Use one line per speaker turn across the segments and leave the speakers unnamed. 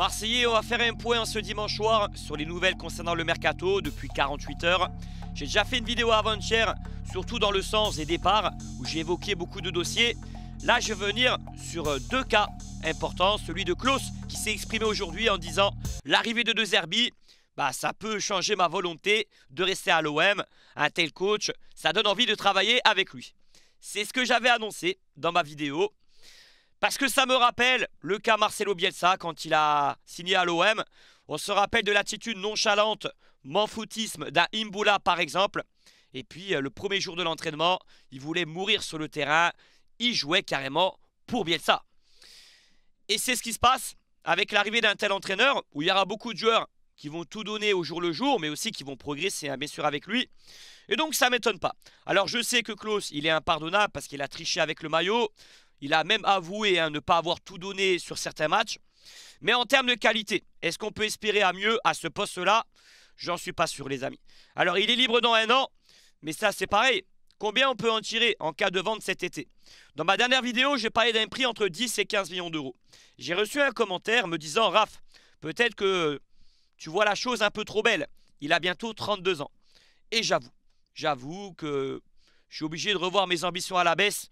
Marseillais, on va faire un point ce dimanche soir sur les nouvelles concernant le mercato depuis 48 heures. J'ai déjà fait une vidéo avant-hier, surtout dans le sens des départs, où j'ai évoqué beaucoup de dossiers. Là, je vais venir sur deux cas importants. Celui de Klaus, qui s'est exprimé aujourd'hui en disant « L'arrivée de deux Zerbi, bah, ça peut changer ma volonté de rester à l'OM. Un tel coach, ça donne envie de travailler avec lui. » C'est ce que j'avais annoncé dans ma vidéo. Parce que ça me rappelle le cas Marcelo Bielsa quand il a signé à l'OM. On se rappelle de l'attitude nonchalante, manfoutisme par exemple. Et puis euh, le premier jour de l'entraînement, il voulait mourir sur le terrain. Il jouait carrément pour Bielsa. Et c'est ce qui se passe avec l'arrivée d'un tel entraîneur, où il y aura beaucoup de joueurs qui vont tout donner au jour le jour, mais aussi qui vont progresser, hein, bien sûr, avec lui. Et donc, ça m'étonne pas. Alors, je sais que Klaus, il est impardonnable parce qu'il a triché avec le maillot. Il a même avoué hein, ne pas avoir tout donné sur certains matchs. Mais en termes de qualité, est-ce qu'on peut espérer à mieux à ce poste-là J'en suis pas sûr, les amis. Alors, il est libre dans un an, mais ça, c'est pareil. Combien on peut en tirer en cas de vente cet été Dans ma dernière vidéo, j'ai parlé d'un prix entre 10 et 15 millions d'euros. J'ai reçu un commentaire me disant « Raph, peut-être que tu vois la chose un peu trop belle. Il a bientôt 32 ans. » Et j'avoue, j'avoue que je suis obligé de revoir mes ambitions à la baisse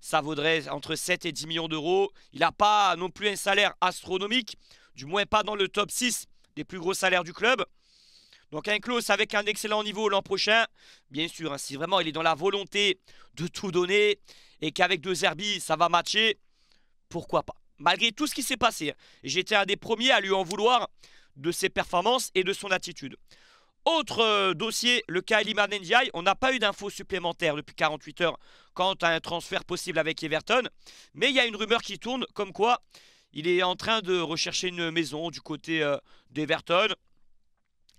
ça vaudrait entre 7 et 10 millions d'euros. Il n'a pas non plus un salaire astronomique, du moins pas dans le top 6 des plus gros salaires du club. Donc un close avec un excellent niveau l'an prochain, bien sûr, hein, si vraiment il est dans la volonté de tout donner et qu'avec deux Zerbi ça va matcher, pourquoi pas Malgré tout ce qui s'est passé, hein, j'étais un des premiers à lui en vouloir de ses performances et de son attitude. Autre euh, dossier, le cas Eliman Ndiaye. On n'a pas eu d'infos supplémentaires depuis 48 heures quant à un transfert possible avec Everton. Mais il y a une rumeur qui tourne comme quoi il est en train de rechercher une maison du côté euh, d'Everton.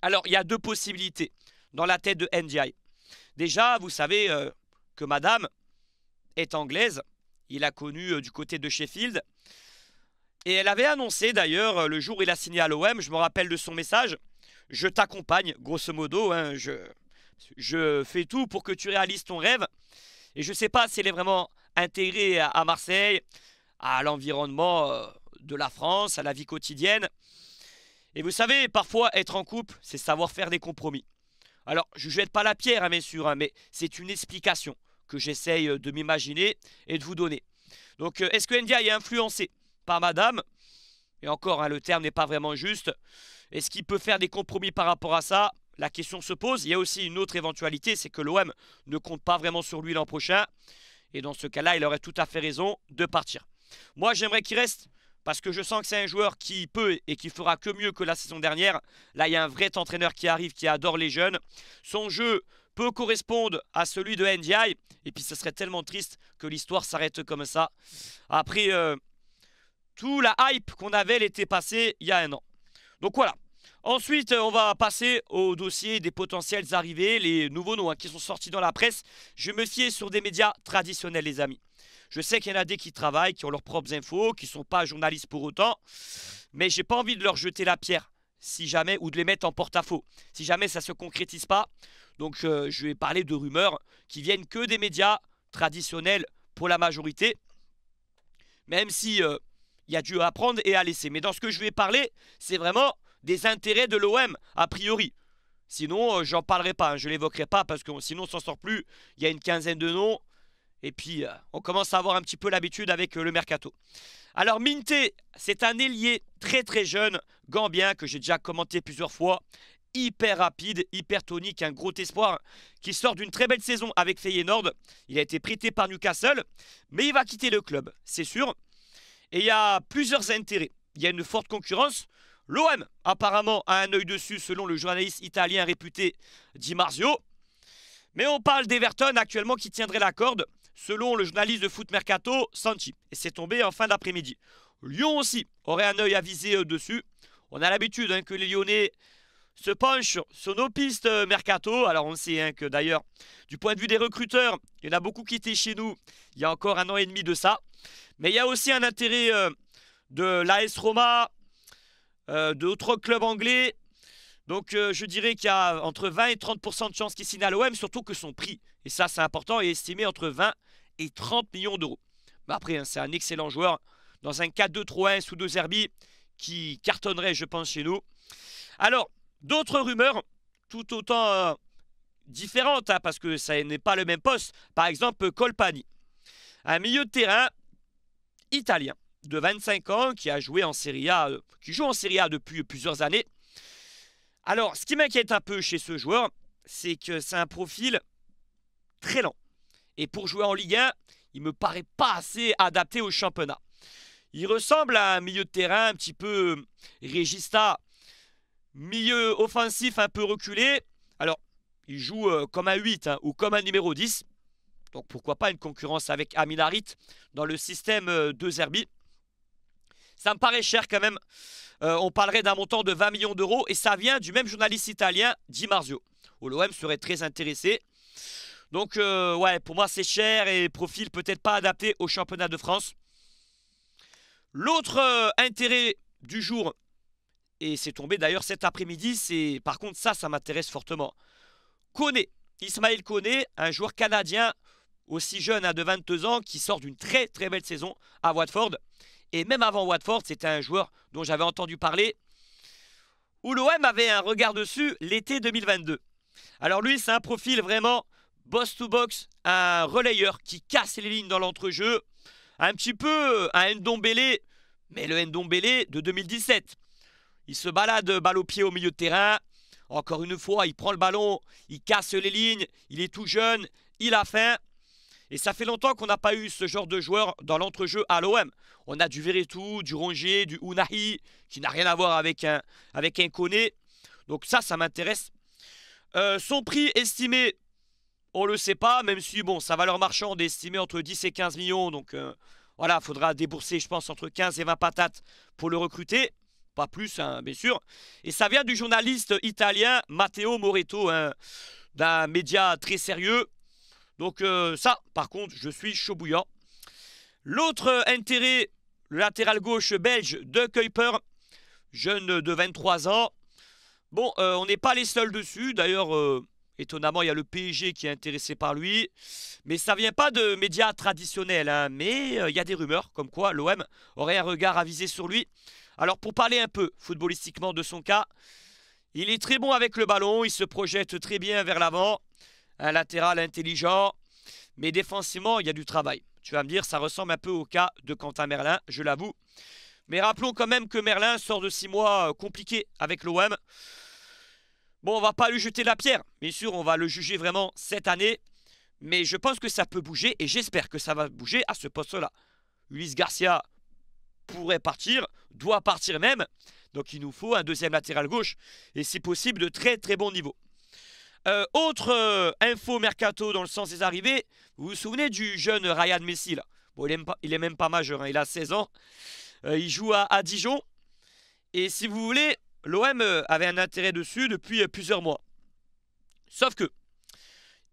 Alors, il y a deux possibilités dans la tête de Ndiaye. Déjà, vous savez euh, que madame est anglaise. Il a connu du côté de Sheffield. Et elle avait annoncé d'ailleurs le jour où il a signé à l'OM, je me rappelle de son message – je t'accompagne, grosso modo. Hein, je, je fais tout pour que tu réalises ton rêve. Et je ne sais pas si elle est vraiment intégrée à, Marseille, à l'environnement euh, de la France, à la vie quotidienne. Et vous savez, parfois, être en couple, c'est savoir faire des compromis. Alors, je ne jette pas la pierre, hein, bien sûr, hein, mais c'est une explication que j'essaye euh, de m'imaginer et de vous donner. Donc, euh, est-ce que Ndia est influencé par Madame Et encore, le terme n'est pas vraiment juste. Est-ce qu'il peut faire des compromis par rapport à ça La question se pose. Il y a aussi une autre éventualité, c'est que l'OM ne compte pas vraiment sur lui l'an prochain. Et dans ce cas-là, il aurait tout à fait raison de partir. Moi, j'aimerais qu'il reste parce que je sens que c'est un joueur qui peut et qui fera que mieux que la saison dernière. Là, il y a un vrai entraîneur qui arrive, qui adore les jeunes. Son jeu peut correspondre à celui de NDI. Et puis, ce serait tellement triste que l'histoire s'arrête comme ça. Après, euh, tout la hype qu'on avait l'été passé, il y a un an. Donc voilà. Ensuite, euh, on va passer au dossier des potentiels arrivés, les nouveaux noms hein, qui sont sortis dans la presse. Je me fier sur des médias traditionnels, les amis. Je sais qu'il y en a des qui travaillent, qui ont leurs propres infos, qui ne sont pas journalistes pour autant. Mais j'ai pas envie de leur jeter la pierre, si jamais, ou de les mettre en porte-à-faux. Si jamais ça ne se concrétise pas. Donc euh, je vais parler de rumeurs qui viennent que des médias traditionnels pour la majorité. Même si euh, il y a dû à prendre et à laisser. Mais dans ce que je vais parler, c'est vraiment des intérêts de l'OM, a priori. Sinon, je euh, j'en parlerai pas, Je hein, je l'évoquerai pas, parce que sinon, on s'en sort plus. Il y a une quinzaine de noms. Et puis, euh, on commence à avoir un petit peu l'habitude avec euh, le mercato. Alors, Minté, c'est un ailier très très jeune, gambien, que j'ai déjà commenté plusieurs fois. Hyper rapide, hyper tonique, un gros espoir qui sort d'une très belle saison avec Feyenoord. Il a été prêté par Newcastle, mais il va quitter le club, c'est sûr. Et il y a plusieurs intérêts. Il y a une forte concurrence. L'OM, apparemment, a un œil dessus, selon le journaliste italien réputé Di Marzio. Mais on parle d'Everton actuellement qui tiendrait la corde, selon le journaliste de foot mercato Santi. Et c'est tombé en fin d'après-midi. Lyon aussi aurait un œil avisé euh, dessus. On a l'habitude hein, que les Lyonnais se penche sur nos pistes euh, mercato. Alors on sait hein, que d'ailleurs, du point de vue des recruteurs, il y en a beaucoup qui étaient chez nous il y a encore un an et demi de ça. Mais il y a aussi un intérêt euh, de l'AS Roma, euh, d'autres clubs anglais. Donc je dirais qu'il y a entre 20 et 30% de chances qu'il signe à l'OM, surtout que son prix, et ça c'est important, est estimé entre 20 et 30 millions d'euros. Mais après, hein, c'est un excellent joueur dans un 4-2-3-1 sous deux herbies qui cartonnerait, je pense, chez nous. Alors, D'autres rumeurs, tout autant euh, différentes, hein, parce que ça n'est pas le même poste. Par exemple, Colpani, un milieu de terrain italien de 25 ans qui a joué en Serie A, euh, qui joue en Serie A depuis plusieurs années. Alors, ce qui m'inquiète un peu chez ce joueur, c'est que c'est un profil très lent. Et pour jouer en Ligue 1, il me paraît pas assez adapté au championnat. Il ressemble à un milieu de terrain un petit peu euh, Regista Milieu offensif un peu reculé. Alors, il joue euh, comme un hein, 8 ou comme un numéro 10. Donc pourquoi pas une concurrence avec Amilarit dans le système euh, de Zerbi. Ça me paraît cher quand même. Euh, on parlerait d'un montant de 20 millions d'euros et ça vient du même journaliste italien, Di Marzio. Où serait très intéressé. Donc ouais, pour moi c'est cher et profil peut-être pas adapté au championnat de France. L'autre intérêt du jour, et c'est tombé d'ailleurs cet après-midi. C'est Par contre, ça, ça m'intéresse fortement. Koné, Ismaël Koné, un joueur canadien aussi jeune à hein, de 22 ans qui sort d'une très très belle saison à Watford. Et même avant Watford, c'était un joueur dont j'avais entendu parler, où l'OM avait un regard dessus l'été 2022. Alors lui, c'est un profil vraiment boss-to-box, un relayeur qui casse les lignes dans l'entrejeu, un petit peu euh, un Ndombele, mais le Ndombele de 2017. Il se balade balle au pied au milieu de terrain. Encore une fois, il prend le ballon, il casse les lignes, il est tout jeune, il a faim. Et ça fait longtemps qu'on n'a pas eu ce genre de joueur dans l'entrejeu à l'OM. On a du Veretout, du Rongier, du Ounahi, qui n'a rien à voir avec un, avec un Donc ça, ça m'intéresse. Euh, son prix estimé, on ne le sait pas, même si bon, sa valeur marchande est estimée entre 10 et 15 millions. Donc euh, voilà, il faudra débourser, je pense, entre 15 et 20 patates pour le recruter pas plus, hein, bien sûr. Et ça vient du journaliste italien Matteo Moreto, hein, d'un média très sérieux. Donc euh, ça, par contre, je suis chaud bouillant. L'autre intérêt, le latéral gauche belge de Kuiper, jeune de 23 ans. Bon, euh, on n'est pas les seuls dessus. D'ailleurs, euh, étonnamment, il y a le PSG qui est intéressé par lui. Mais ça ne vient pas de médias traditionnels. Hein. Mais il y a des rumeurs comme quoi l'OM aurait un regard avisé sur lui. Alors pour parler un peu footballistiquement de son cas, il est très bon avec le ballon, il se projette très bien vers l'avant, un latéral intelligent, mais défensivement il y a du travail. Tu vas me dire, ça ressemble un peu au cas de Quentin Merlin, je l'avoue. Mais rappelons quand même que Merlin sort de six mois euh, compliqués avec l'OM. Bon, on va pas lui jeter la pierre. Bien sûr, on va le juger vraiment cette année. Mais je pense que ça peut bouger et j'espère que ça va bouger à ce poste-là. Luis Garcia pourrait partir doit partir même. Donc il nous faut un deuxième latéral gauche et si possible de très très bon niveau. Euh, autre euh, info mercato dans le sens des arrivées, vous vous souvenez du jeune Ryan Messi là Bon, il est, même pas majeur, hein. il a 16 ans. Euh, il joue à, Dijon. Et si vous voulez, l'OM avait un intérêt dessus depuis plusieurs mois. Sauf que,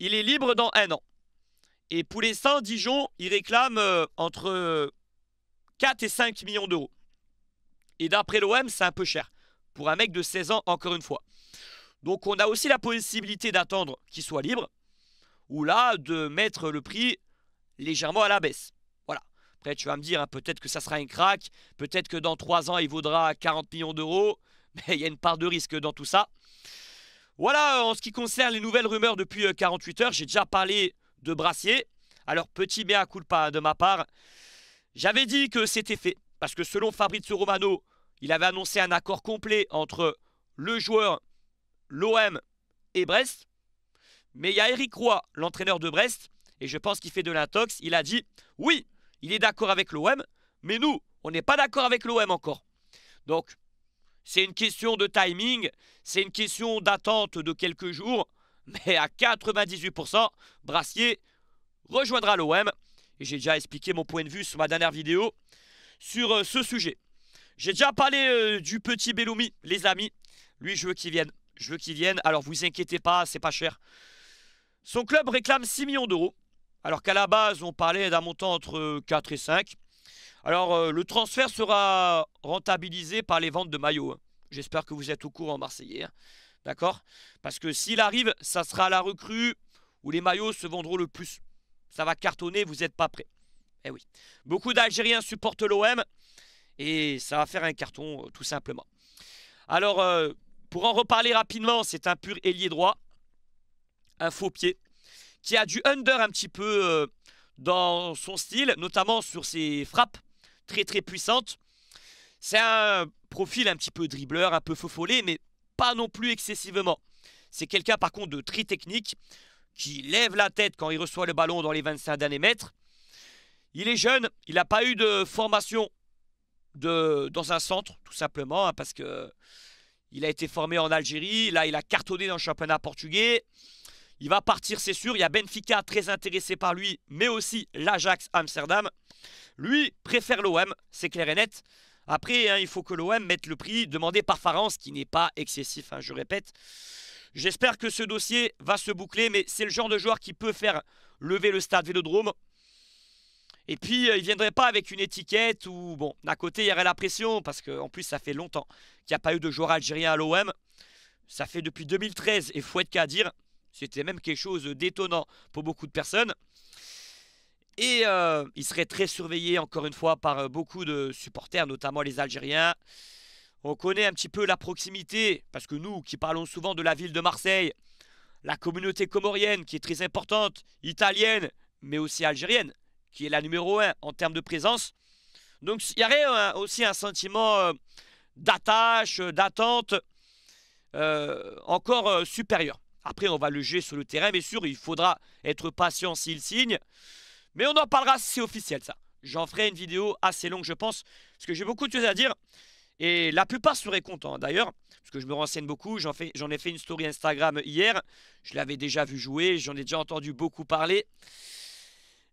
il est libre dans un an. Et pour l'instant, Dijon, il réclame entre 4 et 5 millions d'euros. Et d'après l'OM, c'est un peu cher. Pour un mec de 16 ans, encore une fois. Donc on a aussi la possibilité d'attendre qu'il soit libre. Ou là, de mettre le prix légèrement à la baisse. Voilà. Après, tu vas me dire, hein, peut-être que ça sera un crack. Peut-être que dans 3 ans, il vaudra 40 millions d'euros. Mais il y a une part de risque dans tout ça. Voilà, euh, en ce qui concerne les nouvelles rumeurs depuis 48 euh, heures, j'ai déjà parlé de Brassier. Alors, petit mea culpa de ma part. J'avais dit que c'était fait. Parce que selon Fabrizio Romano, il avait annoncé un accord complet entre le joueur, l'OM et Brest. Mais il y a Eric Roy, l'entraîneur de Brest, et je pense qu'il fait de l'intox. Il a dit oui, il est d'accord avec l'OM, mais nous, on n'est pas d'accord avec l'OM encore. Donc, c'est une question de timing, c'est une question d'attente de quelques jours, mais à 98%, Brassier rejoindra l'OM. Et j'ai déjà expliqué mon point de vue sur ma dernière vidéo sur euh, ce sujet. J'ai déjà parlé euh, du petit Bellumi, les amis. Lui, je veux qu'il vienne. Je veux qu'il vienne. Alors, vous inquiétez pas, c'est pas cher. Son club réclame 6 millions d'euros. Alors qu'à la base, on parlait d'un montant entre 4 euh, et 5. Alors, le transfert sera rentabilisé par les ventes de maillots. Hein. J'espère que vous êtes au courant, Marseillais. Hein. D'accord Parce que s'il arrive, ça sera la recrue où les maillots se vendront le plus. Ça va cartonner, vous n'êtes pas prêt. Eh oui. Beaucoup d'Algériens supportent l'OM et ça va faire un carton euh, tout simplement. Alors, euh, pour en reparler rapidement, c'est un pur ailier droit, un faux pied, qui a du under un petit peu euh, dans son style, notamment sur ses frappes très très puissantes. C'est un profil un petit peu dribbleur, un peu faux mais pas non plus excessivement. C'est quelqu'un par contre de très technique, qui lève la tête quand il reçoit le ballon dans les 25 derniers mètres, il est jeune, il n'a pas eu de formation dans un centre, tout simplement, hein, parce que il a été formé en Algérie. Là, il a cartonné dans le championnat portugais. Il va partir, c'est sûr. Il y a Benfica très intéressé par lui, mais aussi l'Ajax Amsterdam. Lui préfère l'OM, c'est clair et net. Après, hein, il faut que l'OM mette le prix demandé par Farence qui n'est pas excessif, hein, je répète. J'espère que ce dossier va se boucler, mais c'est le genre de joueur qui peut faire lever le stade Vélodrome. Et puis, euh, il ne viendrait pas avec une étiquette où, bon, d'un côté, il y aurait la pression, parce qu'en plus, ça fait longtemps qu'il n'y a pas eu de joueur algérien à l'OM. Ça fait depuis 2013, et faut être qu'à dire, c'était même quelque chose d'étonnant pour beaucoup de personnes. Et euh, il serait très surveillé, encore une fois, par euh, beaucoup de supporters, notamment les Algériens. On connaît un petit peu la proximité, parce que nous, qui parlons souvent de la ville de Marseille, la communauté comorienne, qui est très importante, italienne, mais aussi algérienne, qui est la numéro 1 en termes de présence. Donc il y aurait aussi un sentiment euh, d'attache, euh, d'attente euh, encore supérieur. Après, on va le jouer sur le terrain, mais sûr, il faudra être patient s'il signe. Mais on en parlera si c'est officiel, ça. J'en ferai une vidéo assez longue, je pense, parce que j'ai beaucoup de choses à dire. Et la plupart seraient contents, d'ailleurs, parce que je me renseigne beaucoup. J'en ai fait une story Instagram hier. Je l'avais déjà vu jouer, j'en ai déjà entendu beaucoup parler.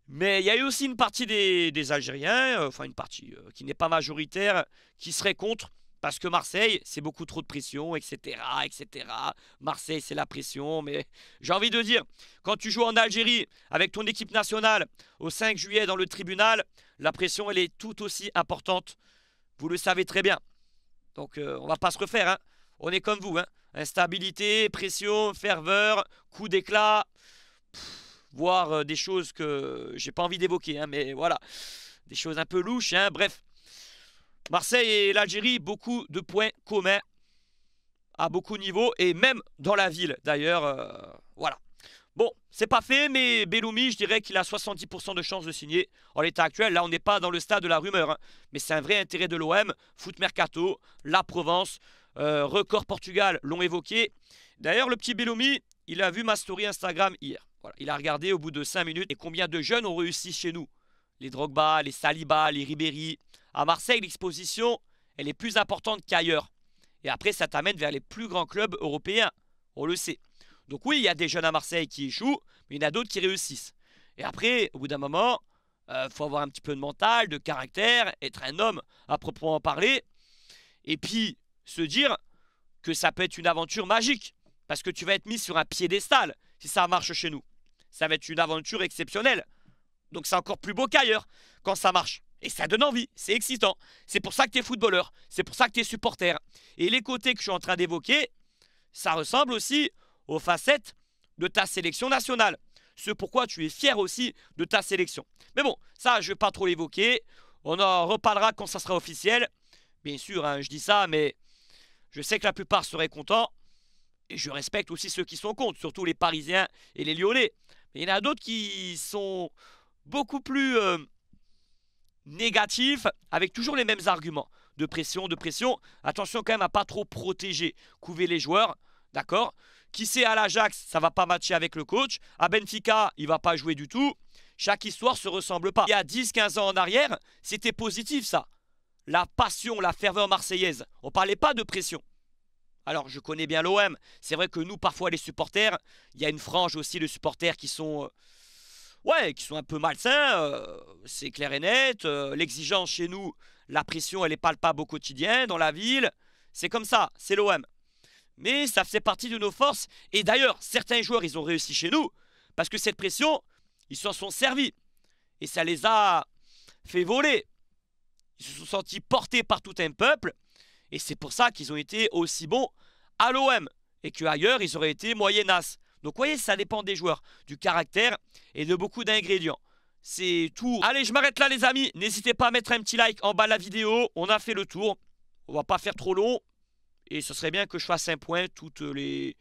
Mais il y a eu aussi une partie des, Algériens, euh, enfin une partie euh, qui n'est pas majoritaire, qui serait contre parce que Marseille, c'est beaucoup trop de pression, etc., etc. Marseille, c'est la pression, mais j'ai envie de dire, quand tu joues en Algérie avec ton équipe nationale au 5 juillet dans le tribunal, la pression, elle est tout aussi importante. Vous le savez très bien. Donc, on euh, on va pas se refaire. Hein. On est comme vous. Hein. Instabilité, pression, ferveur, coup d'éclat. Pfff voir euh, des choses que j'ai pas envie d'évoquer, hein, mais voilà, des choses un peu louches. Hein, bref, Marseille et l'Algérie, beaucoup de points communs à beaucoup de niveaux et même dans la ville d'ailleurs. Euh, voilà. Bon, c'est pas fait, mais Belloumi, je dirais qu'il a 70% de chances de signer en l'état actuel. Là, on n'est pas dans le stade de la rumeur, hein, mais c'est un vrai intérêt de l'OM. Foot Mercato, la Provence, euh, Record Portugal l'ont évoqué. D'ailleurs, le petit Bellumi, il a vu ma story Instagram hier. Il a regardé au bout de 5 minutes et combien de jeunes ont réussi chez nous. Les Drogba, les Saliba, les Ribéry. À Marseille, l'exposition, elle est plus importante qu'ailleurs. Et après, ça t'amène vers les plus grands clubs européens. On le sait. Donc oui, il y a des jeunes à Marseille qui échouent, mais il y en a d'autres qui réussissent. Et après, au bout d'un moment, il euh, faut avoir un petit peu de mental, de caractère, être un homme à proprement parler. Et puis, se dire que ça peut être une aventure magique. Parce que tu vas être mis sur un piédestal si ça marche chez nous ça va être une aventure exceptionnelle. Donc c'est encore plus beau qu'ailleurs quand ça marche. Et ça donne envie, c'est excitant. C'est pour ça que tu es footballeur, c'est pour ça que tu es supporter. Et les côtés que je suis en train d'évoquer, ça ressemble aussi aux facettes de ta sélection nationale. Ce pourquoi tu es fier aussi de ta sélection. Mais bon, ça, je ne vais pas trop l'évoquer. On en reparlera quand ça sera officiel. Bien sûr, hein, je dis ça, mais je sais que la plupart seraient contents. Et je respecte aussi ceux qui sont contre, surtout les Parisiens et les Lyonnais. Il y en a d'autres qui sont beaucoup plus euh, négatifs, avec toujours les mêmes arguments. De pression, de pression. Attention quand même à pas trop protéger, couver les joueurs. D'accord Qui sait à l'Ajax, ça va pas matcher avec le coach. À Benfica, il va pas jouer du tout. Chaque histoire se ressemble pas. Il y a 10-15 ans en arrière, c'était positif ça. La passion, la ferveur marseillaise. On parlait pas de pression. Alors, je connais bien l'OM. C'est vrai que nous, parfois, les supporters, il y a une frange aussi de supporters qui sont. Euh, ouais, qui sont un peu malsains. Euh, c'est clair et net. Euh, l'exigence chez nous, la pression, elle est palpable au quotidien, dans la ville. C'est comme ça. C'est l'OM. Mais ça fait partie de nos forces. Et d'ailleurs, certains joueurs, ils ont réussi chez nous. Parce que cette pression, ils s'en sont servis. Et ça les a fait voler. Ils se sont sentis portés par tout un peuple. Et c'est pour ça qu'ils ont été aussi bons à l'OM. Et qu'ailleurs, ils auraient été moyennas. Donc, vous voyez, ça dépend des joueurs, du caractère et de beaucoup d'ingrédients. C'est tout. Allez, je m'arrête là, les amis. N'hésitez pas à mettre un petit like en bas de la vidéo. On a fait le tour. On va pas faire trop long. Et ce serait bien que je fasse un point toutes les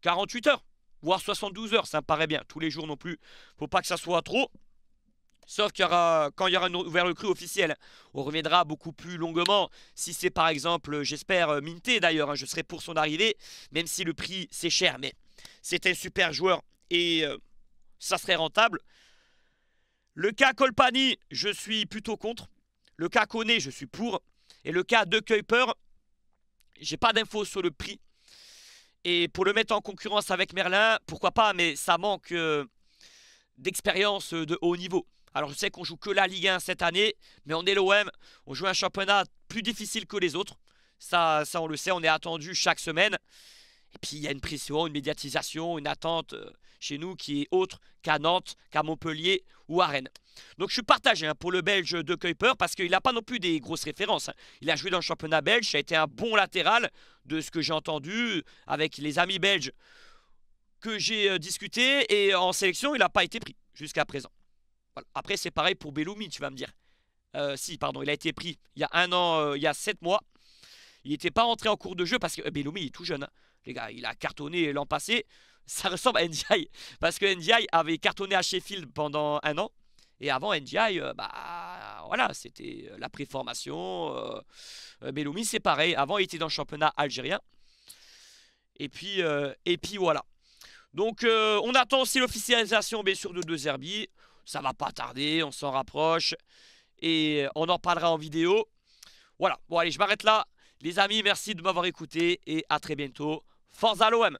48 heures, voire 72 heures. Ça me paraît bien. Tous les jours non plus. Faut pas que ça soit trop. Sauf qu'il y aura, quand il y aura une, ouvert le cru officiel, on reviendra beaucoup plus longuement. Si c'est par exemple, euh, j'espère, euh, Minté d'ailleurs, hein, je serai pour son arrivée, même si le prix c'est cher, mais c'est un super joueur et euh, ça serait rentable. Le cas Colpani, je suis plutôt contre. Le cas Kone, je suis pour. Et le cas de Kuiper, j'ai pas d'infos sur le prix. Et pour le mettre en concurrence avec Merlin, pourquoi pas, mais ça manque d'expérience de haut niveau. Alors je sais qu'on joue que la Ligue 1 cette année, mais on est l'OM, on joue un championnat plus difficile que les autres. Ça, ça on le sait, on est attendu chaque semaine. Et puis il y a une pression, une médiatisation, une attente euh, chez nous qui est autre qu'à Nantes, qu'à Montpellier ou à Rennes. Donc je suis partagé hein, pour le Belge de Kuiper parce qu'il n'a pas non plus des grosses références. Hein. Il a joué dans le championnat belge, ça a été un bon latéral de ce que j'ai entendu euh, avec les amis belges que j'ai euh, discuté et en sélection il n'a pas été pris jusqu'à présent. Après, c'est pareil pour Beloumi tu vas me dire. Euh, si, pardon, il a été pris il y a un an, euh, il y a sept mois. Il n'était pas entré en cours de jeu parce que euh, Beloumi est tout jeune. Hein. Les gars, il a cartonné l'an passé. Ça ressemble à NDI. Parce que NDI avait cartonné à Sheffield pendant un an. Et avant NDI, bah voilà, c'était la préformation. Beloumi c'est pareil. Avant, il était dans le championnat algérien. Et puis, et puis voilà. Donc, on attend aussi l'officialisation, bien sûr, de deux Zerbi ça va pas tarder, on s'en rapproche. Et on en parlera en vidéo. Voilà, bon allez, je m'arrête là. Les amis, merci de m'avoir écouté et à très bientôt. à l'OM